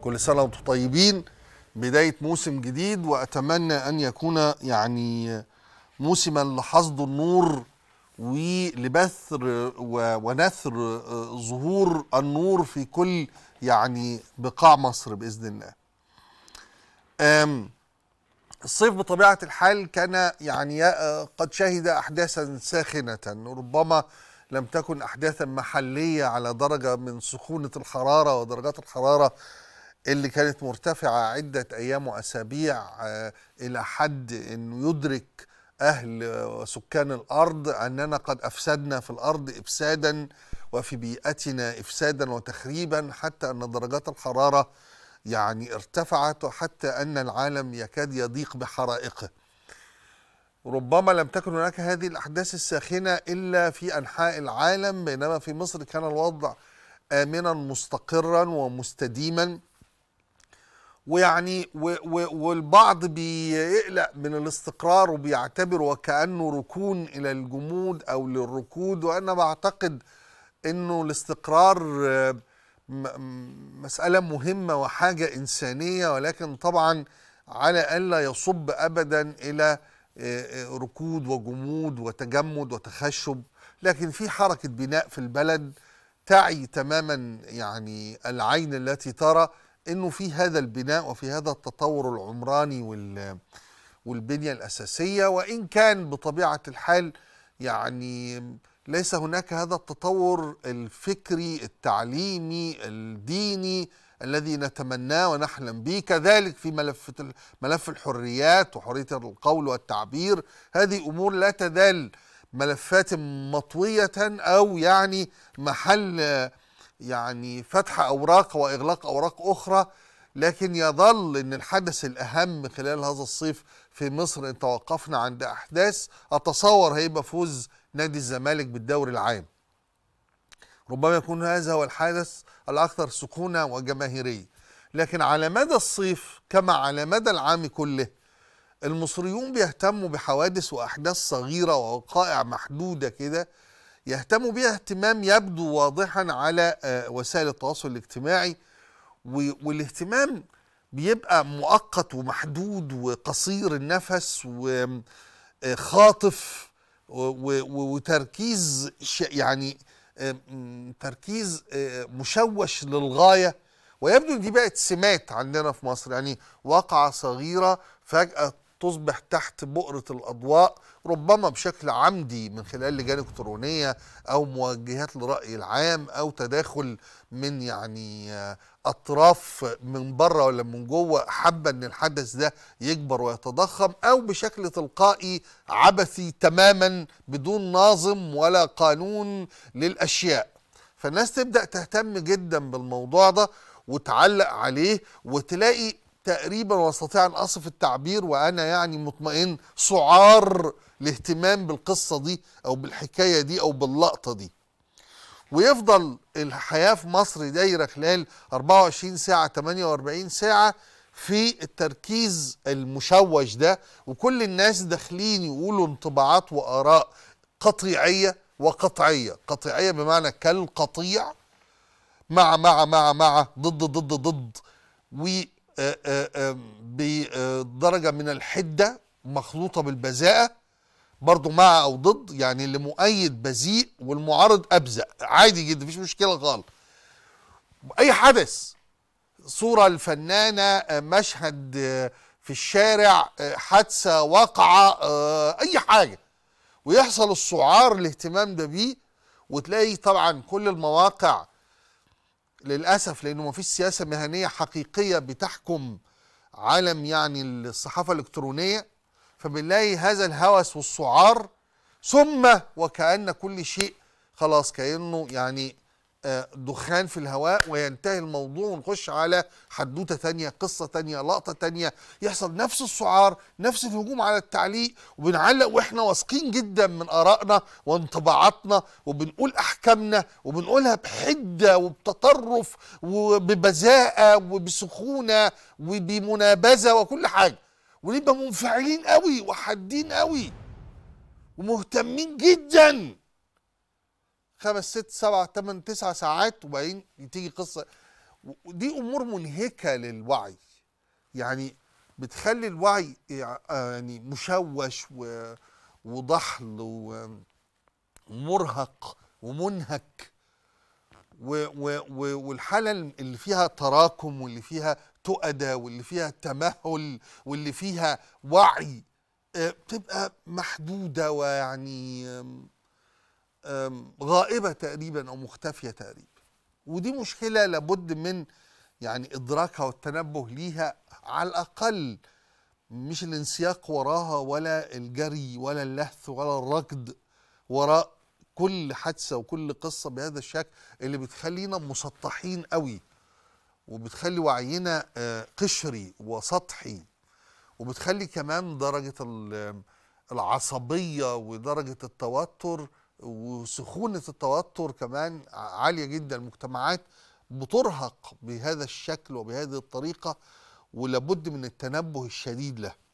كل سنة وانتم طيبين بداية موسم جديد وأتمنى أن يكون يعني موسما لحصد النور ولبثر ونثر ظهور النور في كل يعني بقاع مصر بإذن الله الصيف بطبيعة الحال كان يعني آه، قد شهد أحداثا ساخنة ربما لم تكن أحداثا محلية على درجة من سخونة الحرارة ودرجات الحرارة اللي كانت مرتفعة عدة أيام وأسابيع آه، إلى حد أنه يدرك أهل وسكان آه، الأرض أننا قد أفسدنا في الأرض إفسادا وفي بيئتنا إفسادا وتخريبا حتى أن درجات الحرارة يعني ارتفعت وحتى أن العالم يكاد يضيق بحرائقه ربما لم تكن هناك هذه الأحداث الساخنة إلا في أنحاء العالم بينما في مصر كان الوضع آمنا مستقرا ومستديما ويعني والبعض بيقلق من الاستقرار وبيعتبره وكأنه ركون إلى الجمود أو للركود وأنا بعتقد أنه الاستقرار مسألة مهمة وحاجة إنسانية ولكن طبعا على ألا يصب أبدا إلى ركود وجمود وتجمد وتخشب لكن في حركة بناء في البلد تعي تماما يعني العين التي ترى انه في هذا البناء وفي هذا التطور العمراني وال والبنيه الاساسيه وان كان بطبيعه الحال يعني ليس هناك هذا التطور الفكري التعليمي الديني الذي نتمناه ونحلم به كذلك في ملف ملف الحريات وحريه القول والتعبير هذه امور لا تزال ملفات مطويه او يعني محل يعني فتح أوراق وإغلاق أوراق أخرى لكن يظل أن الحدث الأهم خلال هذا الصيف في مصر إن توقفنا عند أحداث أتصور هيبقى فوز نادي الزمالك بالدوري العام ربما يكون هذا هو الحدث الأكثر سكونة وجماهيرية لكن على مدى الصيف كما على مدى العام كله المصريون بيهتموا بحوادث وأحداث صغيرة ووقائع محدودة كده يهتموا بها اهتمام يبدو واضحا على آه، وسائل التواصل الاجتماعي والاهتمام بيبقى مؤقت ومحدود وقصير النفس وخاطف آه، وتركيز يعني آه، تركيز مشوش للغايه ويبدو ان دي بقت سمات عندنا في مصر يعني واقعة صغيرة فجأة تصبح تحت بؤرة الأضواء ربما بشكل عمدي من خلال لجان إلكترونية أو موجهات للرأي العام أو تداخل من يعني أطراف من بره ولا من جوه حابة أن الحدث ده يكبر ويتضخم أو بشكل تلقائي عبثي تماما بدون ناظم ولا قانون للأشياء فالناس تبدأ تهتم جدا بالموضوع ده وتعلق عليه وتلاقي تقريبا واستطيع ان اصف التعبير وانا يعني مطمئن سعار الاهتمام بالقصه دي او بالحكايه دي او باللقطه دي ويفضل الحياه في مصر دايره خلال 24 ساعه 48 ساعه في التركيز المشوش ده وكل الناس داخلين يقولوا انطباعات واراء قطيعيه وقطعيه قطيعيه بمعنى كالقطيع مع مع مع مع ضد ضد ضد, ضد آه، آه، آه، بدرجة من الحدة مخلوطة بالبذاءة برضو مع أو ضد يعني اللي مؤيد بذيء والمعارض أبزأ عادي جدا مفيش مشكلة خالص أي حدث صورة الفنانة مشهد في الشارع حادثة واقعة أي حاجة ويحصل السعار الاهتمام ده بيه وتلاقي طبعا كل المواقع للأسف لأنه ما فيش سياسة مهنية حقيقية بتحكم عالم يعني الصحافة الإلكترونية فبنلاقي هذا الهوس والسعار ثم وكأن كل شيء خلاص كأنه يعني دخان في الهواء وينتهي الموضوع ونخش على حدوته ثانيه قصة ثانيه لقطة ثانيه يحصل نفس السعار نفس الهجوم على التعليق وبنعلق واحنا واثقين جدا من آرائنا وانطباعاتنا وبنقول أحكامنا وبنقولها بحدة وبتطرف وببذاءة وبسخونة وبمنابذة وكل حاجة ونبقى منفعلين قوي وحادين قوي ومهتمين جدا خمس ست سبع ثمان تسع ساعات وبعدين تيجي قصة ودي أمور منهكة للوعي يعني بتخلي الوعي آه، يعني مشوش و... وضحل ومرهق ومنهك و... و... و... والحالة اللي فيها تراكم واللي فيها تؤدى واللي فيها تمهل واللي فيها وعي آه، بتبقى محدودة ويعني غائبه تقريبا او مختفيه تقريبا ودي مشكله لابد من يعني ادراكها والتنبه ليها على الاقل مش الانسياق وراها ولا الجري ولا اللهث ولا الركض وراء كل حادثه وكل قصه بهذا الشكل اللي بتخلينا مسطحين قوي وبتخلي وعينا آه، قشري وسطحي وبتخلي كمان درجه العصبيه ودرجه التوتر وسخونه التوتر كمان عاليه جدا المجتمعات بترهق بهذا الشكل وبهذه الطريقه ولابد من التنبه الشديد له